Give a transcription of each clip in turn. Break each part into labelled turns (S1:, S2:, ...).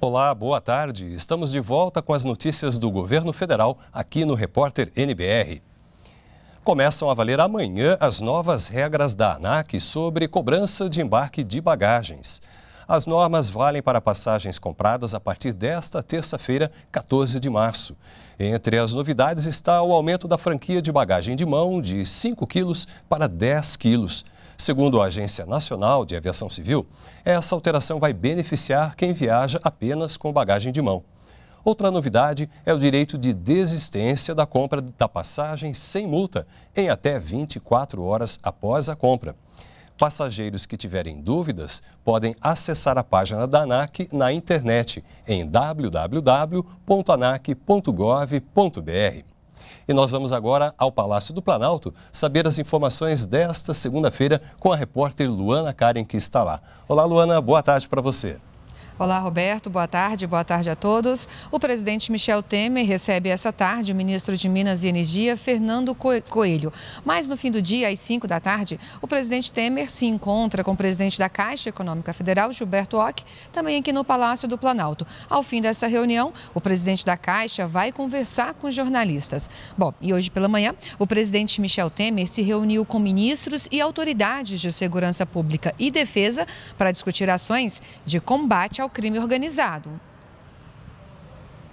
S1: Olá, boa tarde. Estamos de volta com as notícias do governo federal aqui no Repórter NBR. Começam a valer amanhã as novas regras da ANAC sobre cobrança de embarque de bagagens. As normas valem para passagens compradas a partir desta terça-feira, 14 de março. Entre as novidades está o aumento da franquia de bagagem de mão de 5 quilos para 10 quilos. Segundo a Agência Nacional de Aviação Civil, essa alteração vai beneficiar quem viaja apenas com bagagem de mão. Outra novidade é o direito de desistência da compra da passagem sem multa em até 24 horas após a compra. Passageiros que tiverem dúvidas podem acessar a página da ANAC na internet em www.anac.gov.br. E nós vamos agora ao Palácio do Planalto saber as informações desta segunda-feira com a repórter Luana Karen, que está lá. Olá, Luana, boa tarde para você.
S2: Olá, Roberto. Boa tarde. Boa tarde a todos. O presidente Michel Temer recebe essa tarde o ministro de Minas e Energia, Fernando Coelho. Mas no fim do dia, às 5 da tarde, o presidente Temer se encontra com o presidente da Caixa Econômica Federal, Gilberto Ock, também aqui no Palácio do Planalto. Ao fim dessa reunião, o presidente da Caixa vai conversar com jornalistas. Bom, e hoje pela manhã, o presidente Michel Temer se reuniu com ministros e autoridades de segurança pública e defesa para discutir ações de combate ao ao crime organizado.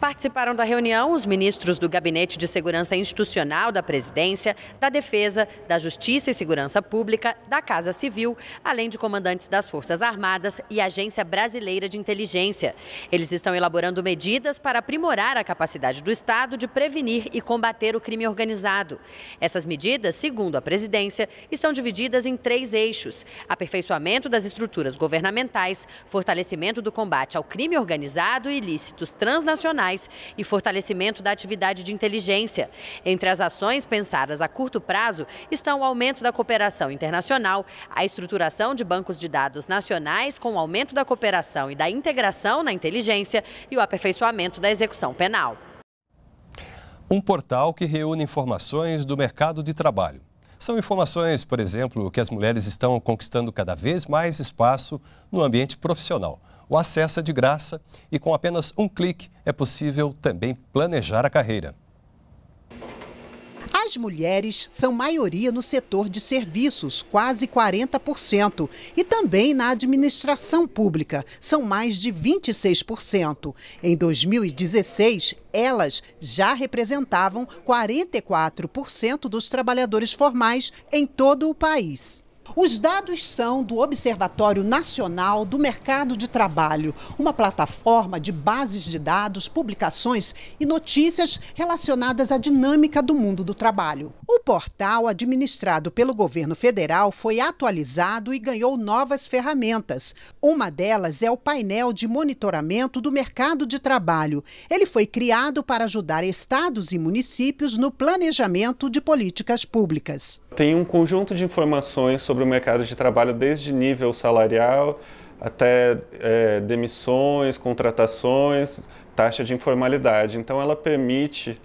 S2: Participaram da reunião os ministros do Gabinete de Segurança Institucional da Presidência, da Defesa, da Justiça e Segurança Pública, da Casa Civil, além de comandantes das Forças Armadas e Agência Brasileira de Inteligência. Eles estão elaborando medidas para aprimorar a capacidade do Estado de prevenir e combater o crime organizado. Essas medidas, segundo a presidência, estão divididas em três eixos: aperfeiçoamento das estruturas governamentais, fortalecimento do combate ao crime organizado e ilícitos transnacionais e fortalecimento da atividade de inteligência. Entre as ações pensadas a curto prazo estão o aumento da cooperação internacional, a estruturação de bancos de dados nacionais com o aumento da cooperação e da integração na inteligência e o aperfeiçoamento da execução penal.
S1: Um portal que reúne informações do mercado de trabalho. São informações, por exemplo, que as mulheres estão conquistando cada vez mais espaço no ambiente profissional. O acesso é de graça e com apenas um clique é possível também planejar a carreira.
S3: As mulheres são maioria no setor de serviços, quase 40%, e também na administração pública, são mais de 26%. Em 2016, elas já representavam 44% dos trabalhadores formais em todo o país. Os dados são do Observatório Nacional do Mercado de Trabalho, uma plataforma de bases de dados, publicações e notícias relacionadas à dinâmica do mundo do trabalho. O portal, administrado pelo governo federal, foi atualizado e ganhou novas ferramentas. Uma delas é o painel de monitoramento do mercado de trabalho. Ele foi criado para ajudar estados e municípios no planejamento de políticas públicas.
S4: Tem um conjunto de informações sobre sobre o mercado de trabalho desde nível salarial até é, demissões, contratações, taxa de informalidade. Então, ela permite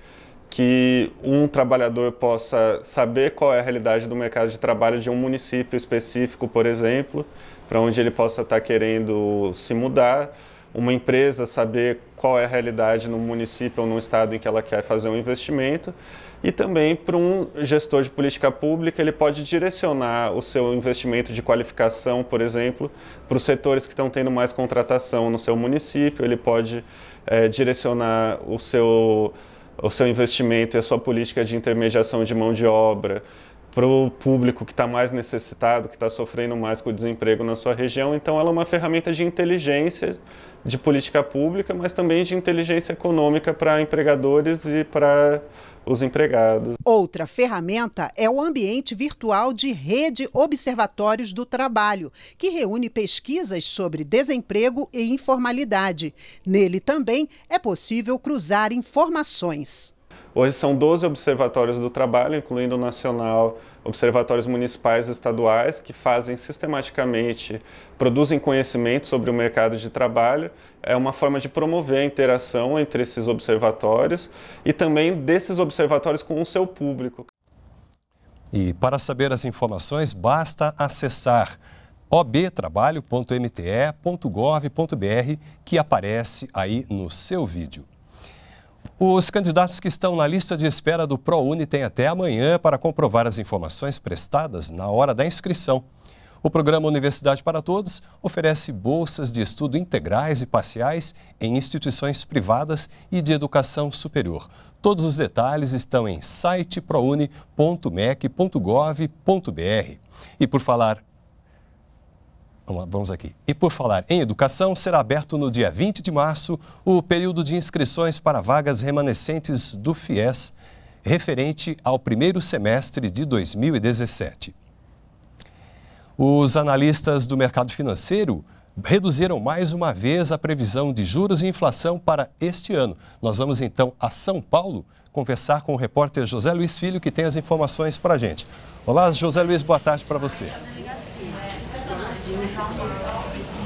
S4: que um trabalhador possa saber qual é a realidade do mercado de trabalho de um município específico, por exemplo, para onde ele possa estar querendo se mudar uma empresa saber qual é a realidade no município ou no estado em que ela quer fazer um investimento. E também para um gestor de política pública, ele pode direcionar o seu investimento de qualificação, por exemplo, para os setores que estão tendo mais contratação no seu município, ele pode é, direcionar o seu, o seu investimento e a sua política de intermediação de mão de obra para o público que está mais necessitado, que está sofrendo mais com o desemprego na sua região. Então, ela é uma ferramenta de inteligência de política pública, mas também de inteligência econômica para empregadores e para os empregados.
S3: Outra ferramenta é o ambiente virtual de Rede Observatórios do Trabalho, que reúne pesquisas sobre desemprego e informalidade. Nele também é possível cruzar informações.
S4: Hoje são 12 observatórios do trabalho, incluindo o nacional, observatórios municipais e estaduais, que fazem sistematicamente, produzem conhecimento sobre o mercado de trabalho. É uma forma de promover a interação entre esses observatórios e também desses observatórios com o seu público.
S1: E para saber as informações, basta acessar obtrabalho.mte.gov.br que aparece aí no seu vídeo. Os candidatos que estão na lista de espera do ProUni têm até amanhã para comprovar as informações prestadas na hora da inscrição. O programa Universidade para Todos oferece bolsas de estudo integrais e parciais em instituições privadas e de educação superior. Todos os detalhes estão em site proune.mec.gov.br. E por falar Vamos aqui. E por falar em educação, será aberto no dia 20 de março o período de inscrições para vagas remanescentes do FIES, referente ao primeiro semestre de 2017. Os analistas do mercado financeiro reduziram mais uma vez a previsão de juros e inflação para este ano. Nós vamos então a São Paulo conversar com o repórter José Luiz Filho, que tem as informações para a gente. Olá, José Luiz, boa tarde para você.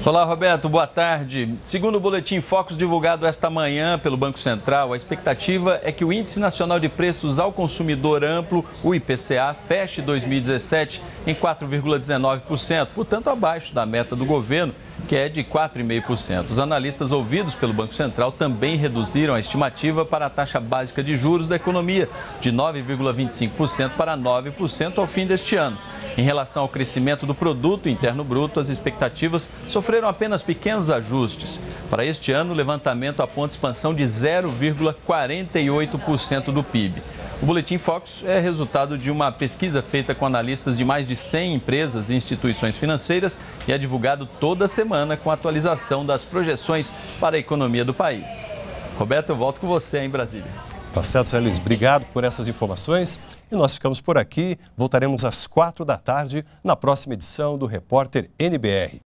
S5: Olá, Roberto, boa tarde. Segundo o boletim Focus divulgado esta manhã pelo Banco Central, a expectativa é que o Índice Nacional de Preços ao Consumidor Amplo, o IPCA, feche 2017 em 4,19%, portanto abaixo da meta do governo, que é de 4,5%. Os analistas ouvidos pelo Banco Central também reduziram a estimativa para a taxa básica de juros da economia, de 9,25% para 9% ao fim deste ano. Em relação ao crescimento do produto interno bruto, as expectativas sofreram apenas pequenos ajustes. Para este ano, o levantamento aponta expansão de 0,48% do PIB. O Boletim Fox é resultado de uma pesquisa feita com analistas de mais de 100 empresas e instituições financeiras e é divulgado toda semana com atualização das projeções para a economia do país. Roberto, eu volto com você em Brasília.
S1: Tá certo, Luiz. Obrigado por essas informações. E nós ficamos por aqui. Voltaremos às quatro da tarde na próxima edição do Repórter NBR.